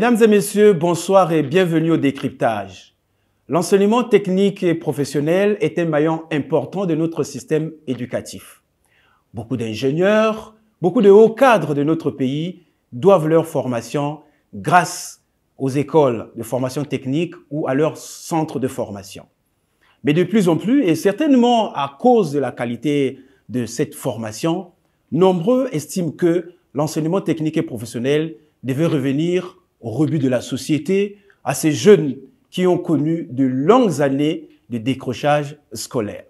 Mesdames et messieurs, bonsoir et bienvenue au décryptage. L'enseignement technique et professionnel est un maillon important de notre système éducatif. Beaucoup d'ingénieurs, beaucoup de hauts cadres de notre pays doivent leur formation grâce aux écoles de formation technique ou à leurs centres de formation. Mais de plus en plus, et certainement à cause de la qualité de cette formation, nombreux estiment que l'enseignement technique et professionnel devait revenir au rebut de la société, à ces jeunes qui ont connu de longues années de décrochage scolaire.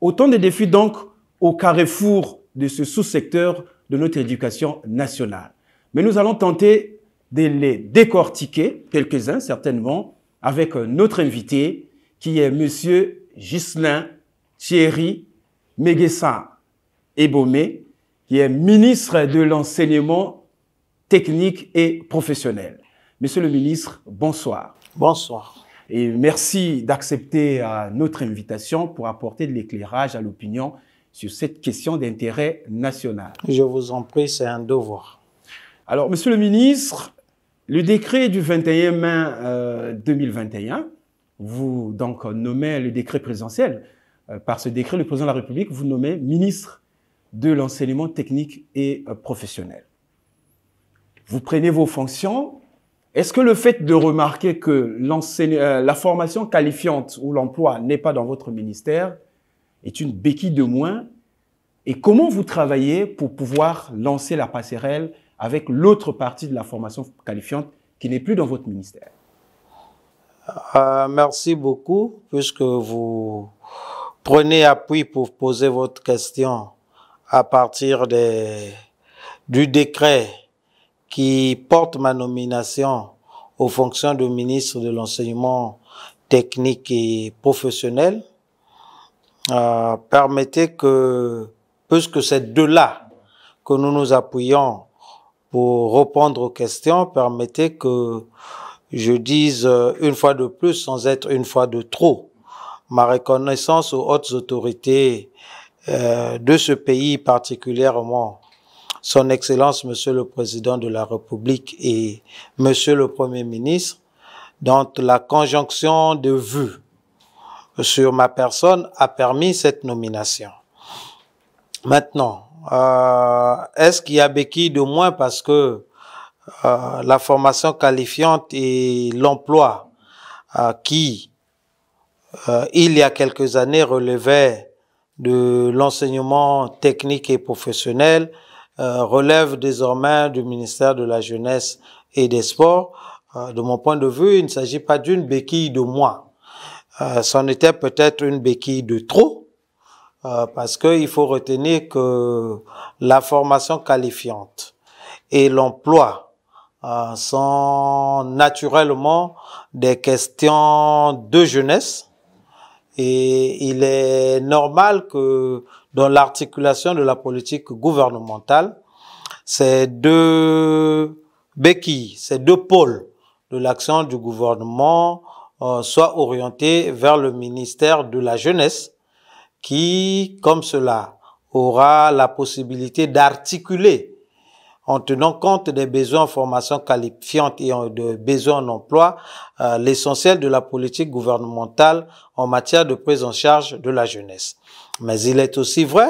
Autant de défis donc au carrefour de ce sous-secteur de notre éducation nationale. Mais nous allons tenter de les décortiquer, quelques-uns certainement, avec notre invité qui est Monsieur Ghislain Thierry Meguessa Ebomé, qui est ministre de l'Enseignement technique et professionnel. Monsieur le ministre, bonsoir. Bonsoir. Et merci d'accepter euh, notre invitation pour apporter de l'éclairage à l'opinion sur cette question d'intérêt national. Je vous en prie, c'est un devoir. Alors, Monsieur le ministre, le décret du 21 mai 2021, euh, vous donc nommez le décret présidentiel. Euh, par ce décret, le président de la République vous nommez ministre de l'enseignement technique et professionnel vous prenez vos fonctions. Est-ce que le fait de remarquer que euh, la formation qualifiante ou l'emploi n'est pas dans votre ministère est une béquille de moins Et comment vous travaillez pour pouvoir lancer la passerelle avec l'autre partie de la formation qualifiante qui n'est plus dans votre ministère euh, Merci beaucoup, puisque vous prenez appui pour poser votre question à partir des, du décret qui porte ma nomination aux fonctions de ministre de l'enseignement technique et professionnel, euh, permettez que, puisque c'est de là que nous nous appuyons pour répondre aux questions, permettez que je dise euh, une fois de plus, sans être une fois de trop, ma reconnaissance aux hautes autorités euh, de ce pays, particulièrement son Excellence, Monsieur le Président de la République et Monsieur le Premier ministre, dont la conjonction de vues sur ma personne a permis cette nomination. Maintenant, euh, est-ce qu'il y a béquille de moins parce que euh, la formation qualifiante et l'emploi euh, qui, il y a quelques années, relevait de l'enseignement technique et professionnel euh, relève désormais du ministère de la Jeunesse et des Sports. Euh, de mon point de vue, il ne s'agit pas d'une béquille de moins. Euh, c'en était peut-être une béquille de trop, parce qu'il faut retenir que la formation qualifiante et l'emploi sont naturellement des questions de jeunesse. Et il est normal que dans l'articulation de la politique gouvernementale. Ces deux béquilles, ces deux pôles de l'action du gouvernement euh, soient orientés vers le ministère de la Jeunesse qui, comme cela, aura la possibilité d'articuler en tenant compte des besoins en formation qualifiante et de besoins en emploi, euh, l'essentiel de la politique gouvernementale en matière de prise en charge de la jeunesse. Mais il est aussi vrai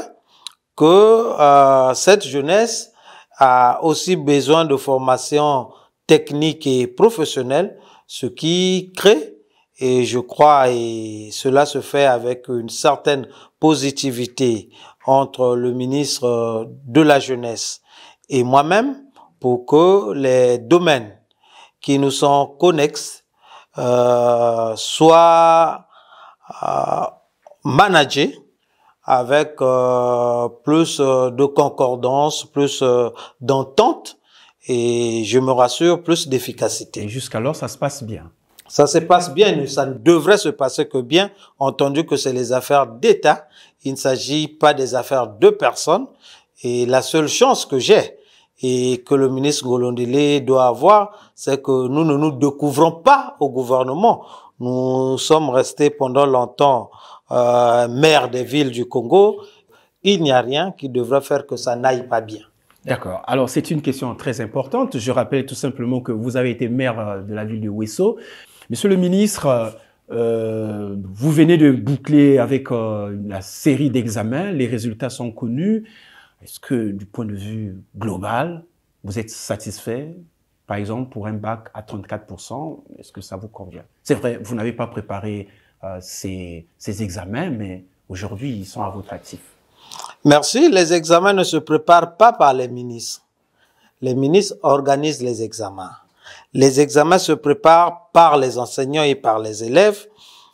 que euh, cette jeunesse a aussi besoin de formation technique et professionnelle, ce qui crée et je crois, et cela se fait avec une certaine positivité entre le ministre euh, de la Jeunesse et moi-même pour que les domaines qui nous sont connexes euh, soient euh, managés avec euh, plus euh, de concordance, plus euh, d'entente et je me rassure, plus d'efficacité. jusqu'alors, ça se passe bien. Ça se passe bien ça ne devrait se passer que bien, entendu que c'est les affaires d'État. Il ne s'agit pas des affaires de personnes. Et la seule chance que j'ai, et que le ministre Golondélé doit avoir, c'est que nous ne nous découvrons pas au gouvernement. Nous sommes restés pendant longtemps euh, maires des villes du Congo. Il n'y a rien qui devrait faire que ça n'aille pas bien. D'accord. Alors, c'est une question très importante. Je rappelle tout simplement que vous avez été maire euh, de la ville de Wesso. Monsieur le ministre, euh, vous venez de boucler avec euh, la série d'examens. Les résultats sont connus. Est-ce que du point de vue global, vous êtes satisfait Par exemple, pour un bac à 34%, est-ce que ça vous convient C'est vrai, vous n'avez pas préparé euh, ces, ces examens, mais aujourd'hui, ils sont à votre actif. Merci. Les examens ne se préparent pas par les ministres. Les ministres organisent les examens. Les examens se préparent par les enseignants et par les élèves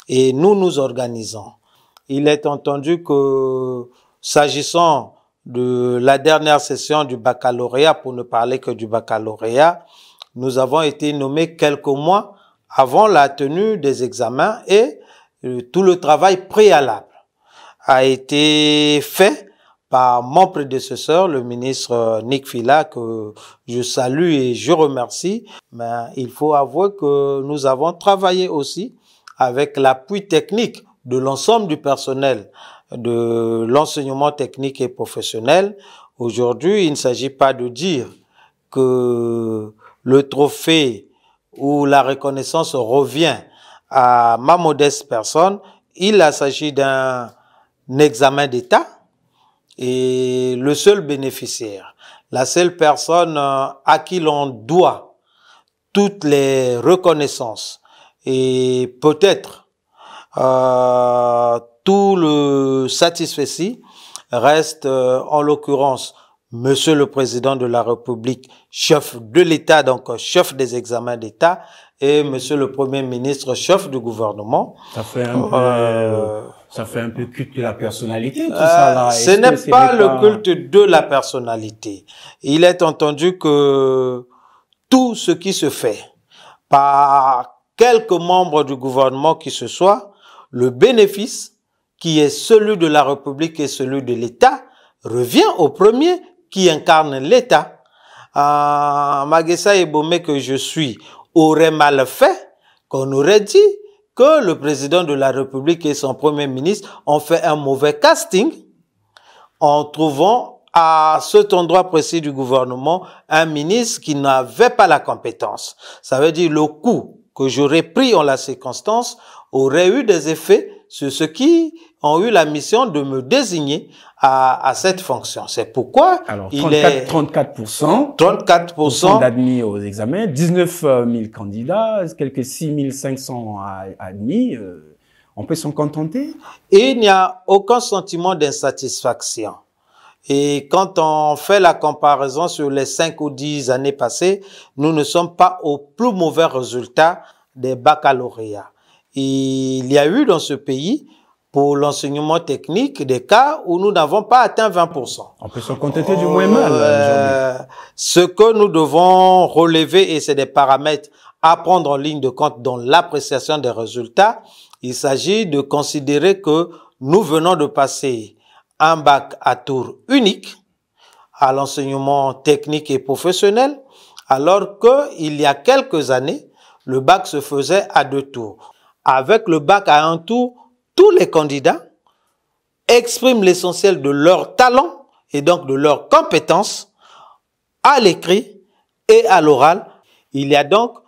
et nous nous organisons. Il est entendu que s'agissant de la dernière session du baccalauréat, pour ne parler que du baccalauréat, nous avons été nommés quelques mois avant la tenue des examens et euh, tout le travail préalable a été fait par mon prédécesseur, le ministre euh, Nick Fila, que je salue et je remercie. Mais il faut avouer que nous avons travaillé aussi avec l'appui technique de l'ensemble du personnel de l'enseignement technique et professionnel. Aujourd'hui, il ne s'agit pas de dire que le trophée ou la reconnaissance revient à ma modeste personne. Il s'agit d'un examen d'État et le seul bénéficiaire, la seule personne euh, à qui l'on doit toutes les reconnaissances et peut-être euh, tout le satisfait reste euh, en l'occurrence Monsieur le Président de la République, chef de l'État, donc euh, chef des examens d'État, et Monsieur le Premier ministre, chef du gouvernement. Ça fait un euh, peu, ça fait un peu culte de la personnalité, tout ça. Là. Ce n'est pas, le culte de la personnalité. Il est entendu que tout ce qui se fait par quelques membres du gouvernement qui se soit, le bénéfice qui est celui de la République et celui de l'État, revient au premier qui incarne l'État. Ah, Magessa Ebomé que je suis aurait mal fait qu'on aurait dit que le président de la République et son premier ministre ont fait un mauvais casting en trouvant à cet endroit précis du gouvernement un ministre qui n'avait pas la compétence. Ça veut dire le coup que j'aurais pris en la circonstance aurait eu des effets sur ceux qui ont eu la mission de me désigner à, cette fonction. C'est pourquoi 34, il est 34 34 d'admis aux examens, 19 000 euh, candidats, quelques 6 500 admis. Euh, on peut s'en contenter Et Il n'y a aucun sentiment d'insatisfaction. Et quand on fait la comparaison sur les 5 ou 10 années passées, nous ne sommes pas au plus mauvais résultat des baccalauréats il y a eu dans ce pays pour l'enseignement technique des cas où nous n'avons pas atteint 20%. On peut se contenter du moins mal. Euh, euh, ce que nous devons relever, et c'est des paramètres à prendre en ligne de compte dans l'appréciation des résultats, il s'agit de considérer que nous venons de passer un bac à tour unique à l'enseignement technique et professionnel, alors qu'il y a quelques années, le bac se faisait à deux tours avec le bac à un tour, tous les candidats expriment l'essentiel de leur talent et donc de leurs compétences à l'écrit et à l'oral. Il y a donc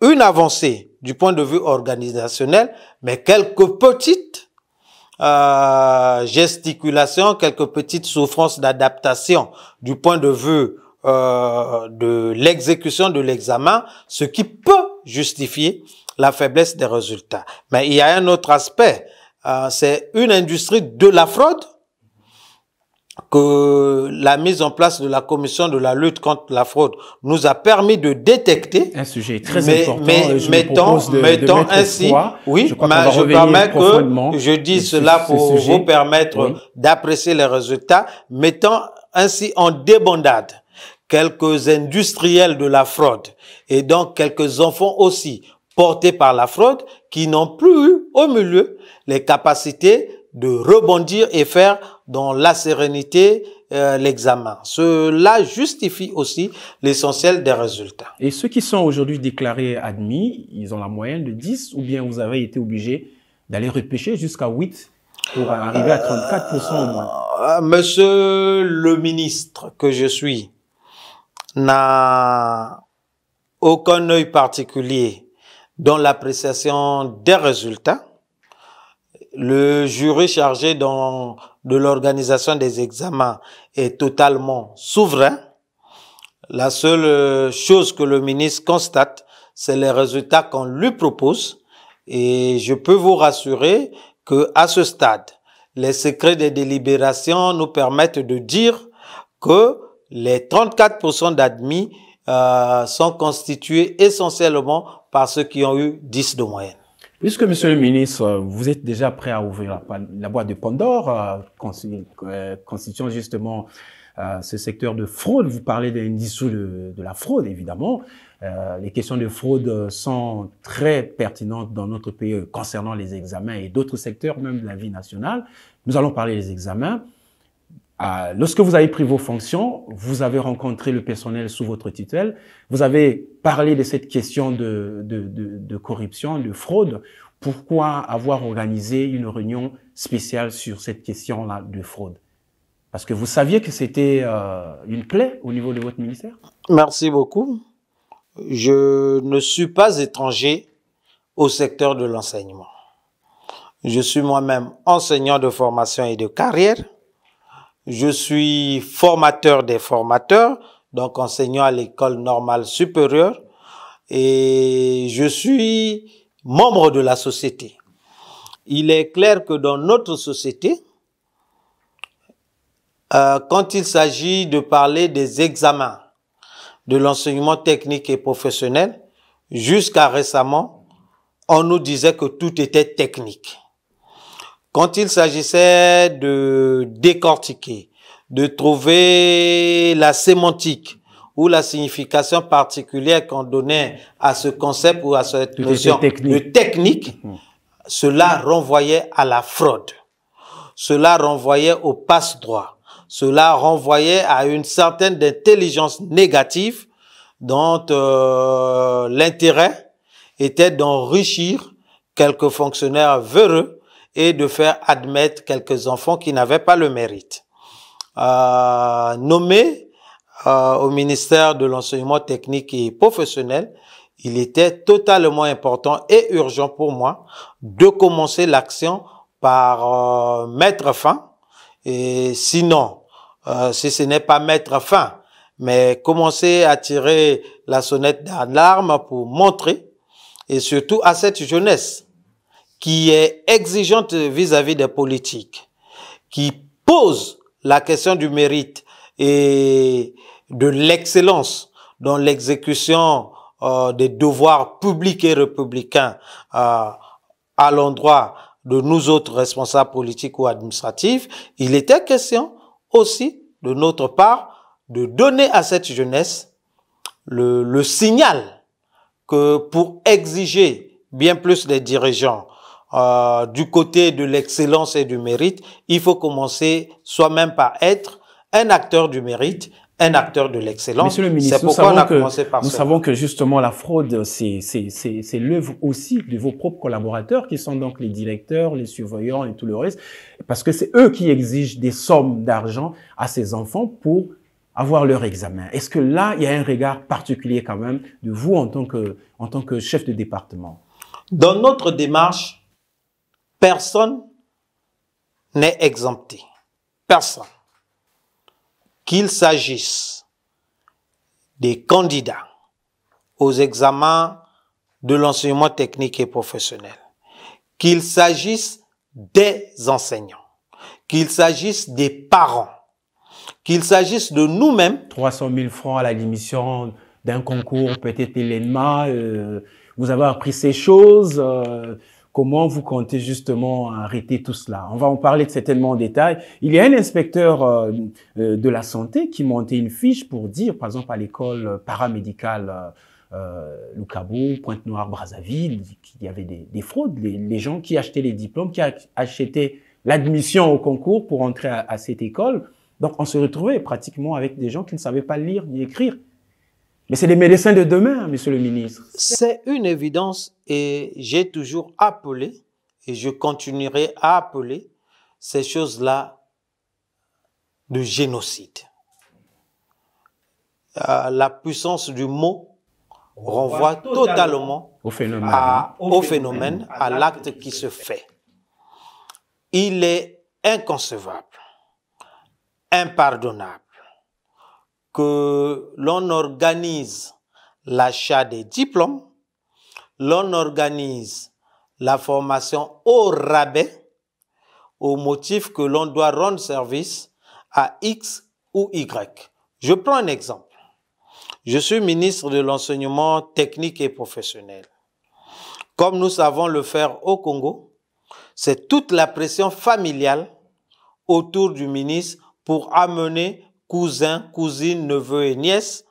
une avancée du point de vue organisationnel, mais quelques petites euh, gesticulations, quelques petites souffrances d'adaptation du point de vue euh, de l'exécution de l'examen, ce qui peut justifier la faiblesse des résultats. Mais il y a un autre aspect. Euh, c'est une industrie de la fraude que la mise en place de la commission de la lutte contre la fraude nous a permis de détecter. Un sujet très important. Mais je mettons, ainsi, oui, je, mais je que je dis cela pour vous permettre d'apprécier les résultats. Mettons ainsi en débandade quelques industriels de la fraude et donc quelques enfants aussi portés par la fraude qui n'ont plus eu au milieu les capacités de rebondir et faire dans la sérénité euh, l'examen. Cela justifie aussi l'essentiel des résultats. Et ceux qui sont aujourd'hui déclarés admis, ils ont la moyenne de 10 ou bien vous avez été obligé d'aller repêcher jusqu'à 8 pour arriver à 34% au moins euh, euh, Monsieur le ministre que je suis n'a aucun œil particulier dans l'appréciation des résultats, le jury chargé de l'organisation des examens est totalement souverain. La seule euh, chose que le ministre constate, c'est les résultats qu'on lui propose. Et je peux vous rassurer que à ce stade, les secrets des délibérations nous permettent de dire que les 34% d'admis euh, sont constitués essentiellement par ceux qui ont eu 10 de moyenne. Puisque, Monsieur le ministre, vous êtes déjà prêt à ouvrir la, boîte de Pandore, euh, euh, constituant justement euh, ce secteur de fraude, vous parlez d'un dissous de, la fraude, évidemment. les questions de fraude sont très pertinentes dans notre pays concernant les examens et d'autres secteurs, même de la vie nationale. Nous allons parler des examens. Euh, lorsque vous avez pris vos fonctions, vous avez rencontré le personnel sous votre tutelle, vous avez parlé de cette question de, de, de, de corruption, de fraude. Pourquoi avoir organisé une réunion spéciale sur cette question-là de fraude Parce que vous saviez que c'était euh, une plaie au niveau de votre ministère Merci beaucoup. Je ne suis pas étranger au secteur de l'enseignement. Je suis moi-même enseignant de formation et de carrière. Je suis formateur des formateurs, donc enseignant à l'école normale supérieure. Et je suis membre de la société. Il est clair que dans notre société, euh, quand il s'agit de parler des examens de l'enseignement technique et professionnel, jusqu'à récemment, on nous disait que tout était technique. Quand il s'agissait de décortiquer, de trouver la sémantique ou la signification particulière qu'on donnait à ce concept ou à cette notion de technique, mm-hmm. cela renvoyait à la fraude. Cela renvoyait au passe-droit. Cela renvoyait à une certaine intelligence négative dont euh, l'intérêt était d'enrichir quelques fonctionnaires véreux et de faire admettre quelques enfants qui n'avaient pas le mérite. Euh, nommé euh, au ministère de l'enseignement technique et professionnel, il était totalement important et urgent pour moi de commencer l'action par euh, mettre fin. Et sinon, euh, si ce n'est pas mettre fin, mais commencer à tirer la sonnette d'alarme pour montrer, et surtout à cette jeunesse, qui est exigeante vis-à-vis des politiques, qui pose la question du mérite et de l'excellence dans l'exécution euh, des devoirs publics et républicains euh, à l'endroit de nous autres responsables politiques ou administratifs, il était question aussi de notre part de donner à cette jeunesse le, le signal que pour exiger bien plus les dirigeants euh, du côté de l'excellence et du mérite, il faut commencer soi-même par être un acteur du mérite, un acteur de l'excellence. Monsieur le ministre, nous, savons, on a que, commencé par nous savons que justement la fraude, c'est l'œuvre aussi de vos propres collaborateurs qui sont donc les directeurs, les surveillants et tout le reste, parce que c'est eux qui exigent des sommes d'argent à ces enfants pour avoir leur examen. Est-ce que là, il y a un regard particulier quand même de vous en tant que, en tant que chef de département Dans notre démarche, Personne n'est exempté. Personne. Qu'il s'agisse des candidats aux examens de l'enseignement technique et professionnel, qu'il s'agisse des enseignants, qu'il s'agisse des parents, qu'il s'agisse de nous-mêmes. 300 000 francs à la démission d'un concours, peut-être l'ENMA, euh, vous avez appris ces choses. Euh, comment vous comptez justement arrêter tout cela On va en parler certainement en détail. Il y a un inspecteur euh, euh, de la santé qui montait une fiche pour dire, par exemple, à l'école paramédicale euh, Loukabou, Pointe-Noire, Brazzaville, qu'il y avait des, fraudes. Les, gens qui achetaient les diplômes, qui achetaient l'admission au concours pour entrer à, cette école. Donc, on se retrouvait pratiquement avec des gens qui ne savaient pas lire ni écrire mais c'est les médecins de demain, monsieur le ministre. C'est une évidence et j'ai toujours appelé et je continuerai à appeler ces choses-là de génocide. Euh, la puissance du mot renvoie totalement au phénomène, à ah, l'acte qui se fait. Il est inconcevable, impardonnable que l'on organise l'achat des diplômes, l'on organise la formation au rabais au motif que l'on doit rendre service à X ou Y. Je prends un exemple. Je suis ministre de l'enseignement technique et professionnel. Comme nous savons le faire au Congo, c'est toute la pression familiale autour du ministre pour amener Cousin, cousine, neveu et nièce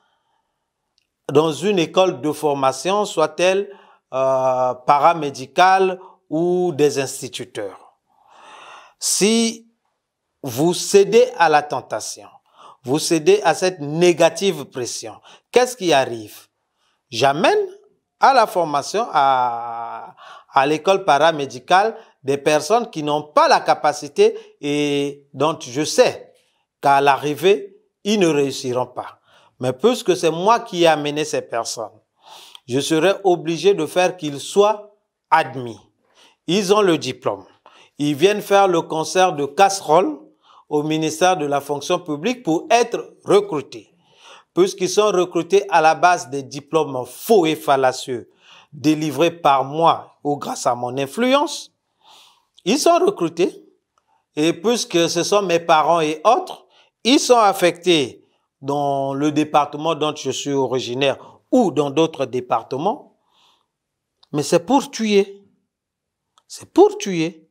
dans une école de formation, soit-elle euh, paramédicale ou des instituteurs. Si vous cédez à la tentation, vous cédez à cette négative pression, qu'est-ce qui arrive J'amène à la formation, à l'école paramédicale, des personnes qui n'ont pas la capacité et dont je sais qu'à l'arrivée, ils ne réussiront pas. Mais puisque c'est moi qui ai amené ces personnes, je serai obligé de faire qu'ils soient admis. Ils ont le diplôme. Ils viennent faire le concert de casserole au ministère de la fonction publique pour être recrutés. Puisqu'ils sont recrutés à la base des diplômes faux et fallacieux délivrés par moi ou grâce à mon influence, ils sont recrutés. Et puisque ce sont mes parents et autres, ils sont affectés dans le département dont je suis originaire ou dans d'autres départements, mais c'est pour tuer. C'est pour tuer.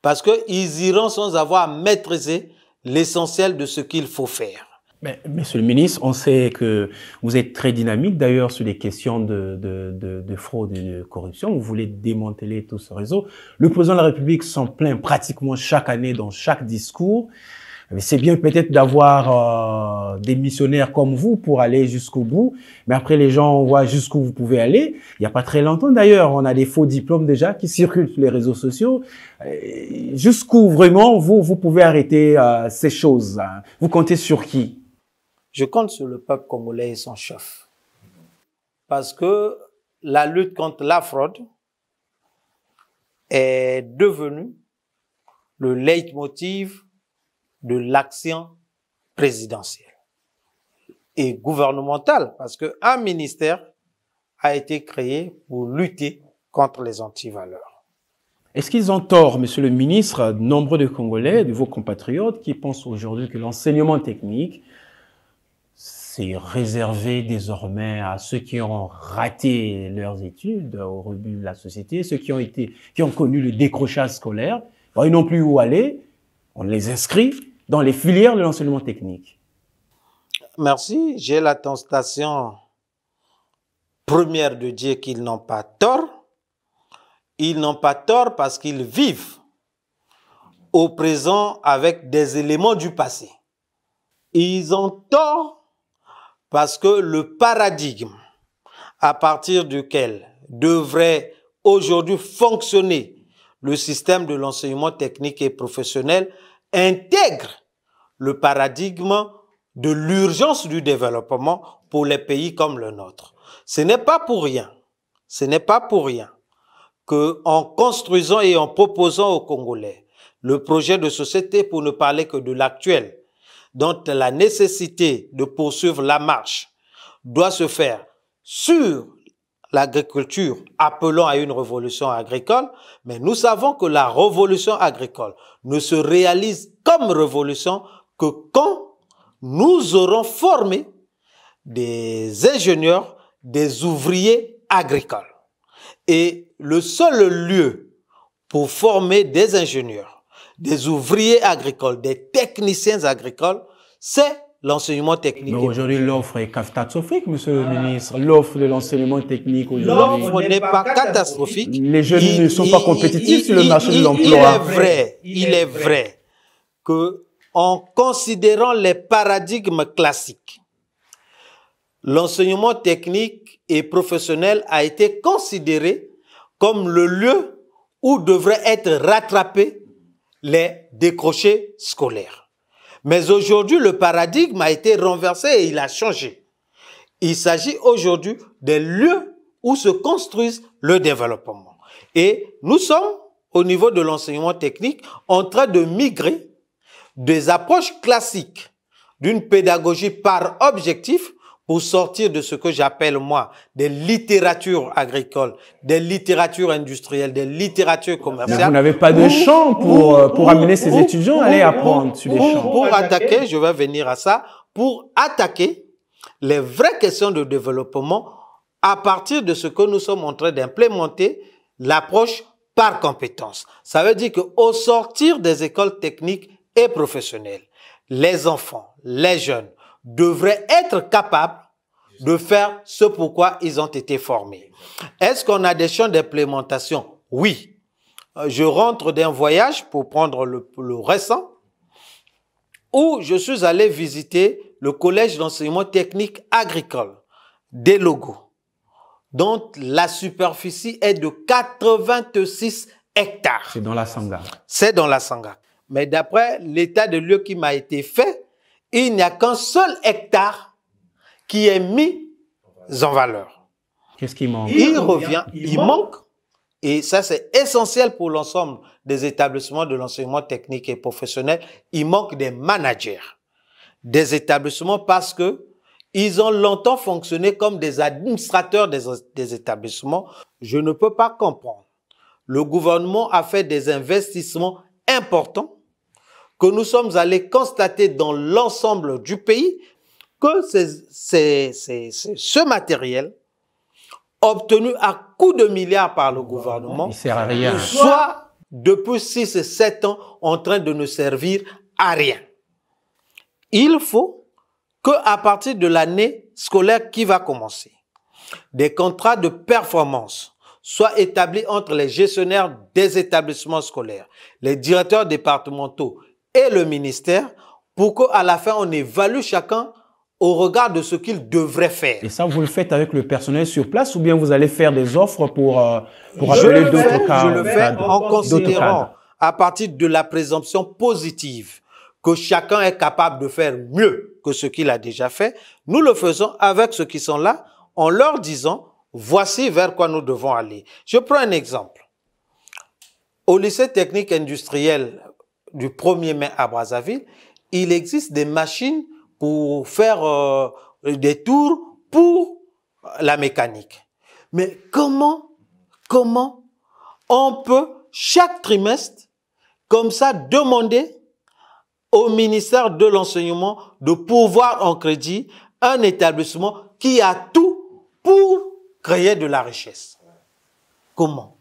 Parce qu'ils iront sans avoir maîtrisé l'essentiel de ce qu'il faut faire. Mais, monsieur le ministre, on sait que vous êtes très dynamique d'ailleurs sur les questions de, de, fraude et de corruption. Vous voulez démanteler tout ce réseau. Le président de la République s'en plaint pratiquement chaque année dans chaque discours. C'est bien peut-être d'avoir euh, des missionnaires comme vous pour aller jusqu'au bout, mais après les gens voient jusqu'où vous pouvez aller. Il n'y a pas très longtemps d'ailleurs, on a des faux diplômes déjà qui circulent sur les réseaux sociaux. Euh, jusqu'où vraiment vous, vous pouvez arrêter euh, ces choses Vous comptez sur qui Je compte sur le peuple congolais et son chef. Parce que la lutte contre la fraude est devenue le leitmotiv de l'action présidentielle et gouvernementale, parce qu'un ministère a été créé pour lutter contre les antivaleurs. Est-ce qu'ils ont tort, Monsieur le ministre, nombreux de Congolais, de vos compatriotes, qui pensent aujourd'hui que l'enseignement technique, c'est réservé désormais à ceux qui ont raté leurs études au rebut de la société, ceux qui ont été, qui ont connu le décrochage scolaire. ils n'ont plus où aller. On les inscrit dans les filières de l'enseignement technique Merci. J'ai la tentation première de dire qu'ils n'ont pas tort. Ils n'ont pas tort parce qu'ils vivent au présent avec des éléments du passé. Ils ont tort parce que le paradigme à partir duquel devrait aujourd'hui fonctionner le système de l'enseignement technique et professionnel intègre le paradigme de l'urgence du développement pour les pays comme le nôtre. Ce n'est pas pour rien, ce n'est pas pour rien que en construisant et en proposant aux Congolais le projet de société pour ne parler que de l'actuel, dont la nécessité de poursuivre la marche doit se faire sur l'agriculture, appelant à une révolution agricole, mais nous savons que la révolution agricole ne se réalise comme révolution que quand nous aurons formé des ingénieurs, des ouvriers agricoles. Et le seul lieu pour former des ingénieurs, des ouvriers agricoles, des techniciens agricoles, c'est l'enseignement technique. Mais aujourd'hui, l'offre est catastrophique, monsieur le ministre. L'offre de l'enseignement technique aujourd'hui. L'offre n'est pas catastrophique. Les jeunes ne sont pas compétitifs sur le marché de l'emploi. Il est vrai, il est vrai que en considérant les paradigmes classiques, l'enseignement technique et professionnel a été considéré comme le lieu où devraient être rattrapés les décrochés scolaires. Mais aujourd'hui, le paradigme a été renversé et il a changé. Il s'agit aujourd'hui des lieux où se construisent le développement. Et nous sommes, au niveau de l'enseignement technique, en train de migrer des approches classiques d'une pédagogie par objectif pour sortir de ce que j'appelle moi des littératures agricoles, des littératures industrielles, des littératures commerciales. vous n'avez pas de champ euh, pour, pour, amener ces étudiants à aller apprendre sur les champs. Pour attaquer, je vais venir à ça, pour attaquer les vraies questions de développement à partir de ce que nous sommes en train d'implémenter, l'approche par compétence. Ça veut dire qu'au sortir des écoles techniques et professionnelles, les enfants, les jeunes, devraient être capables de faire ce pourquoi ils ont été formés. Est-ce qu'on a des champs d'implémentation Oui. Euh, je rentre d'un voyage pour prendre le, le, récent où je suis allé visiter le collège d'enseignement technique agricole des logos dont la superficie est de 86 hectares. C'est dans la Sangha. C'est dans la Sangha. Mais d'après l'état de lieu qui m'a été fait, il n'y a qu'un seul hectare qui est mis en valeur. Qu'est-ce qui manque Il, revient, il, manque. Et ça, c'est essentiel pour l'ensemble des établissements de l'enseignement technique et professionnel. Il manque des managers, des établissements parce que ils ont longtemps fonctionné comme des administrateurs des établissements. Je ne peux pas comprendre. Le gouvernement a fait des investissements importants que nous sommes allés constater dans l'ensemble du pays que ce matériel obtenu à coups de milliards par le gouvernement soit depuis 6 et 7 ans en train de ne servir à rien. Il faut que à partir de l'année scolaire qui va commencer, des contrats de performance soient établis entre les gestionnaires des établissements scolaires, les directeurs départementaux, et le ministère pour qu'à la fin, on évalue chacun au regard de ce qu'il devrait faire. Et ça, vous le faites avec le personnel sur place ou bien vous allez faire des offres pour, euh, pour appeler d'autres cas Je le fais en considérant, à partir de la présomption positive, que chacun est capable de faire mieux que ce qu'il a déjà fait, nous le faisons avec ceux qui sont là en leur disant, voici vers quoi nous devons aller. Je prends un exemple. Au lycée technique industriel du 1er mai à Brazzaville, il existe des machines pour faire euh, des tours pour la mécanique. Mais comment, comment on peut chaque trimestre, comme ça, demander au ministère de l'enseignement de pouvoir en crédit un établissement qui a tout pour créer de la richesse. Comment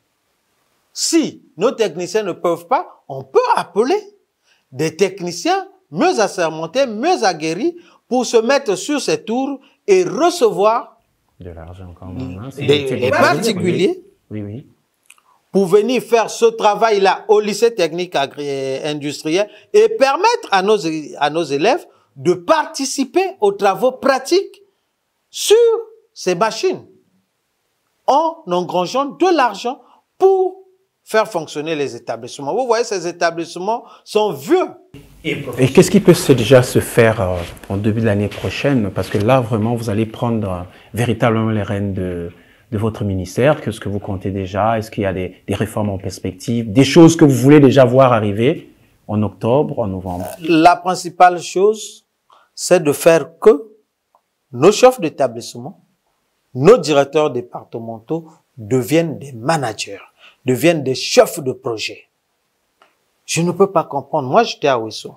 si nos techniciens ne peuvent pas, on peut appeler des techniciens mieux assermentés, mieux aguerris pour se mettre sur ces tours et recevoir de l'argent hein. Des, particuliers pour venir faire ce travail-là au lycée technique industriel et permettre à nos, à nos élèves de participer aux travaux pratiques sur ces machines en engrangeant de l'argent pour faire fonctionner les établissements. Vous voyez, ces établissements sont vieux. Et qu'est-ce qui peut déjà se faire euh, en début de l'année prochaine Parce que là, vraiment, vous allez prendre euh, véritablement les rênes de, votre ministère. Qu'est-ce que vous comptez déjà Est-ce qu'il y a des, des, réformes en perspective Des choses que vous voulez déjà voir arriver en octobre, en novembre La principale chose, c'est de faire que nos chefs d'établissement, nos directeurs départementaux deviennent des managers deviennent des chefs de projet. Je ne peux pas comprendre. Moi, j'étais à Ouesso.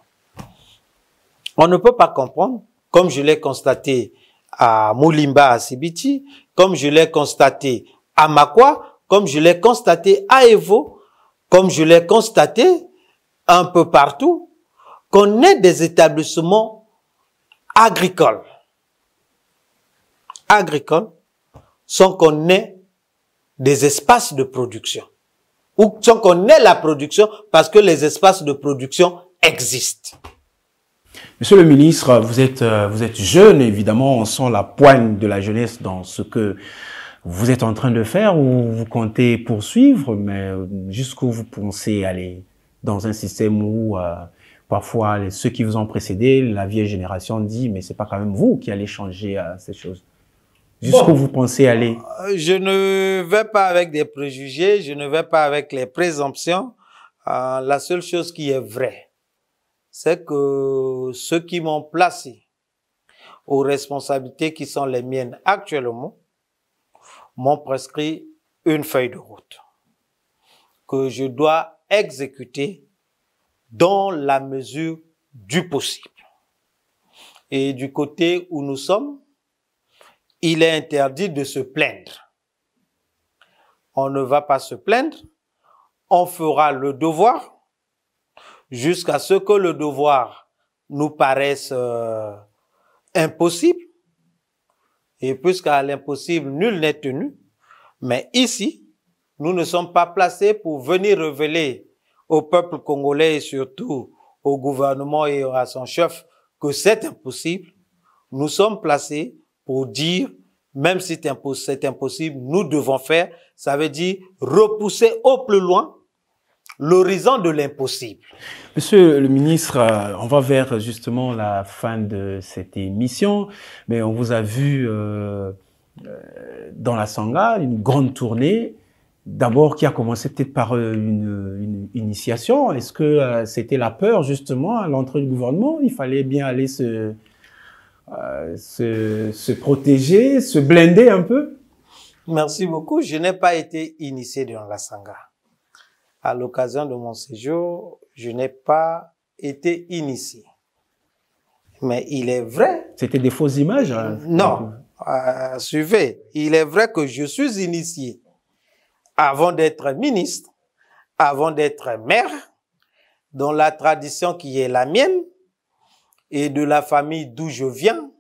On ne peut pas comprendre, comme je l'ai constaté à Moulimba, à Sibiti, comme je l'ai constaté à Makwa, comme je l'ai constaté à Evo, comme je l'ai constaté un peu partout, qu'on ait des établissements agricoles. Agricoles, sans qu'on ait des espaces de production ou sans qu'on la production parce que les espaces de production existent. Monsieur le ministre, vous êtes, euh, vous êtes jeune, évidemment, on sent la poigne de la jeunesse dans ce que vous êtes en train de faire ou vous comptez poursuivre, mais euh, jusqu'où vous pensez aller dans un système où euh, parfois ceux qui vous ont précédé, la vieille génération dit, mais c'est pas quand même vous qui allez changer ces choses. Jusqu'où vous pensez aller euh, Je ne vais pas avec des préjugés, je ne vais pas avec les présomptions. Euh, la seule chose qui est vraie, c'est que ceux qui m'ont placé aux responsabilités qui sont les miennes actuellement m'ont prescrit une feuille de route que je dois exécuter dans la mesure du possible. Et du côté où nous sommes, il est interdit de se plaindre. On ne va pas se plaindre, on fera le devoir jusqu'à ce que le devoir nous paraisse euh, impossible. Et puisqu'à l'impossible, nul n'est tenu. Mais ici, nous ne sommes pas placés pour venir révéler au peuple congolais et surtout au gouvernement et à son chef que c'est impossible. Nous sommes placés pour dire, même si c'est impossible, nous devons faire, ça veut dire repousser au plus loin l'horizon de l'impossible. Monsieur le ministre, euh, on va vers justement la fin de cette émission, mais on vous a vu euh, euh, dans la Sangha, une grande tournée. D'abord, qui a commencé peut-être par une, initiation. Est-ce que c'était la peur justement à l'entrée du gouvernement Il fallait bien aller se, euh, se, se, protéger, se blinder un peu Merci beaucoup. Je n'ai pas été initié dans la Sangha. À l'occasion de mon séjour, je n'ai pas été initié. Mais il est vrai. C'était des fausses images hein. Non. Euh, suivez, il est vrai que je suis initié avant d'être ministre, avant d'être maire, dans la tradition qui est la mienne, et de la famille d'où je viens,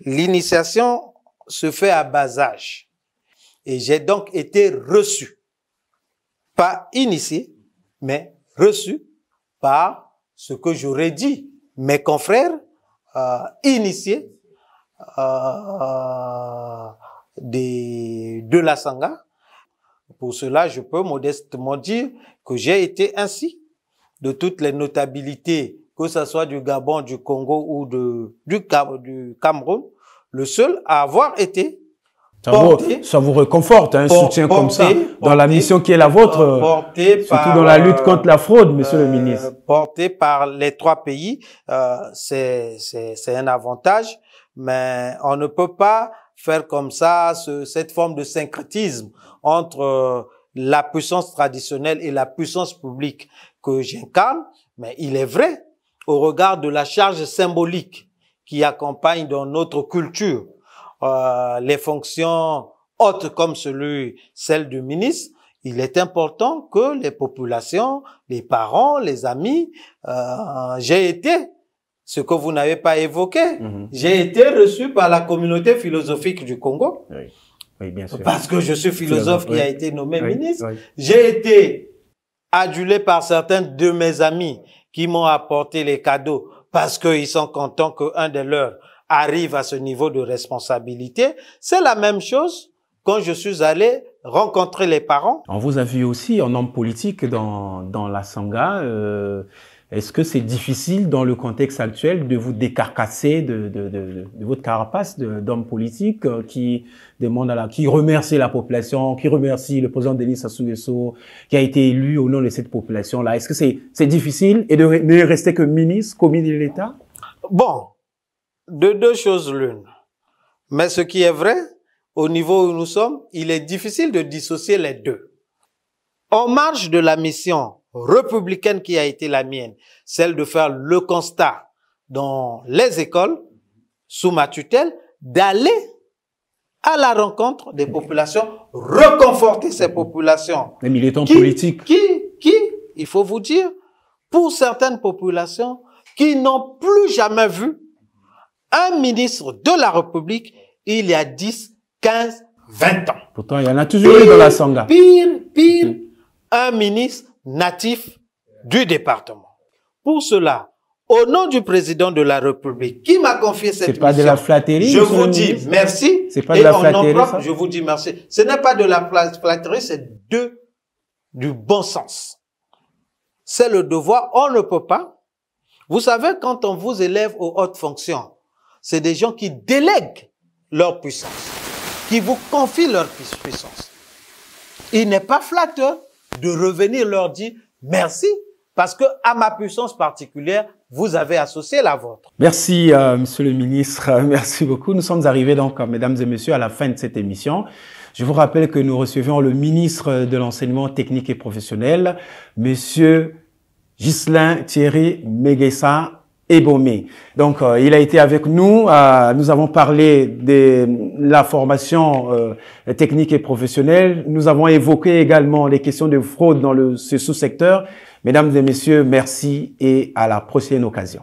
l'initiation se fait à bas âge. Et j'ai donc été reçu, pas initié, mais reçu par ce que j'aurais dit mes confrères euh, initiés euh, de la Sangha. Pour cela, je peux modestement dire que j'ai été ainsi de toutes les notabilités que ce soit du Gabon, du Congo ou de, du, du Cameroun, le seul à avoir été ça, porté, vous, ça vous réconforte, hein, un soutien comme ça, dans la mission qui est la vôtre, euh, surtout dans la lutte contre la fraude, euh, monsieur le ministre. Euh, porté par les trois pays, euh, c'est un avantage, mais on ne peut pas faire comme ça cette forme de syncrétisme entre la puissance traditionnelle et la puissance publique que j'incarne, mais il est vrai au regard de la charge symbolique qui accompagne dans notre culture euh, les fonctions hautes comme celui, celle du ministre, il est important que les populations, les parents, les amis, euh, j'ai été ce que vous n'avez pas évoqué. Mhm. J'ai été reçu par la communauté philosophique du Congo. Oui. bien sûr. Parce que je suis philosophe qui a été nommé ministre. J'ai été adulé par certains de mes amis qui m'ont apporté les cadeaux parce qu'ils sont contents qu'un de leurs arrive à ce niveau de responsabilité. C'est la même chose quand je suis allé rencontrer les parents. On vous a vu aussi en homme politique dans, dans la Sangha. Euh est-ce que c'est difficile dans le contexte actuel de vous décarcasser de, votre carapace d'homme politique euh, qui demande à la, qui remercie la population, qui remercie le président Denis Sassou Nguesso, qui a été élu au nom de cette population-là Est-ce que c'est difficile et de ne rester que ministre, commis de l'État Bon, de deux choses l'une. Mais ce qui est vrai, au niveau où nous sommes, il est difficile de dissocier les deux. En marge de la mission républicaine qui a été la mienne, celle de faire le constat dans les écoles sous ma tutelle, d'aller à la rencontre des populations, reconforter ces populations. Les militants politiques. Qui, qui, il faut vous dire, pour certaines populations qui n'ont plus jamais vu un ministre de la République il y a 10, 15, 20 ans. Pourtant, il y en a toujours eu dans la sanga. Pire, pire, un ministre Natif du département. Pour cela, au nom du président de la République qui m'a confié cette mission, pas de la flatterie, je vous dis merci. C'est pas de la flatterie. Je vous dis merci. Ce n'est pas de la flatterie, c'est de du bon sens. C'est le devoir, on ne peut pas. Vous savez, quand on vous élève aux hautes fonctions, c'est des gens qui délèguent leur puissance, qui vous confient leur puissance. Il n'est pas flatteur de revenir leur dire merci parce que à ma puissance particulière, vous avez associé la vôtre. Merci, euh, Monsieur le Ministre. Merci beaucoup. Nous sommes arrivés donc, euh, mesdames et messieurs, à la fin de cette émission. Je vous rappelle que nous recevions le ministre de l'enseignement technique et professionnel, Monsieur Ghislain Thierry Meguessa, donc, euh, il a été avec nous. Euh, nous avons parlé de la formation euh, technique et professionnelle. Nous avons évoqué également les questions de fraude dans ce sous-secteur. Mesdames et messieurs, merci et à la prochaine occasion.